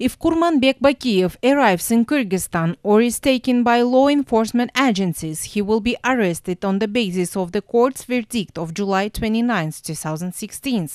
If Kurmanbek Bakiev arrives in Kyrgyzstan or is taken by law enforcement agencies, he will be arrested on the basis of the court's verdict of July 29, 2016,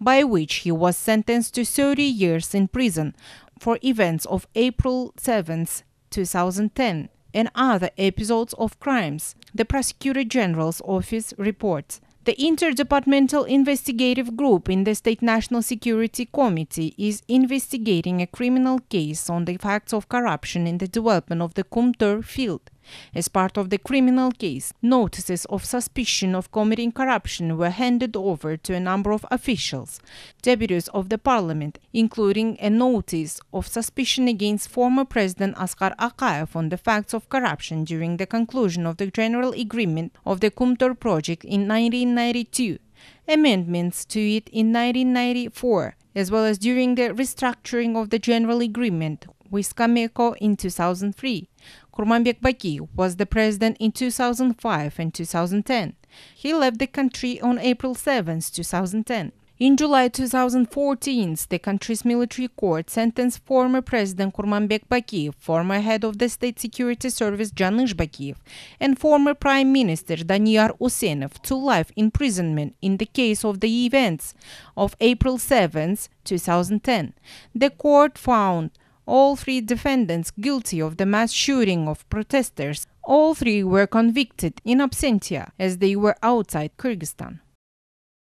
by which he was sentenced to 30 years in prison for events of April 7, 2010 and other episodes of crimes, the Prosecutor General's office reports. The Interdepartmental Investigative Group in the State National Security Committee is investigating a criminal case on the facts of corruption in the development of the Kumtur field. As part of the criminal case, notices of suspicion of committing corruption were handed over to a number of officials, deputies of the parliament, including a notice of suspicion against former President Askar Akayev on the facts of corruption during the conclusion of the general agreement of the Kumtor project in 1992 amendments to it in 1994, as well as during the restructuring of the General Agreement with Cameco in 2003, Kurmanbek Baki was the president in 2005 and 2010. He left the country on April 7, 2010. In July 2014, the country's military court sentenced former President Kurmanbek Bakiyev, former head of the State Security Service Janish Bakiyev, and former Prime Minister Daniyar Usenov to life imprisonment in the case of the events of April 7, 2010. The court found all three defendants guilty of the mass shooting of protesters. All three were convicted in absentia as they were outside Kyrgyzstan.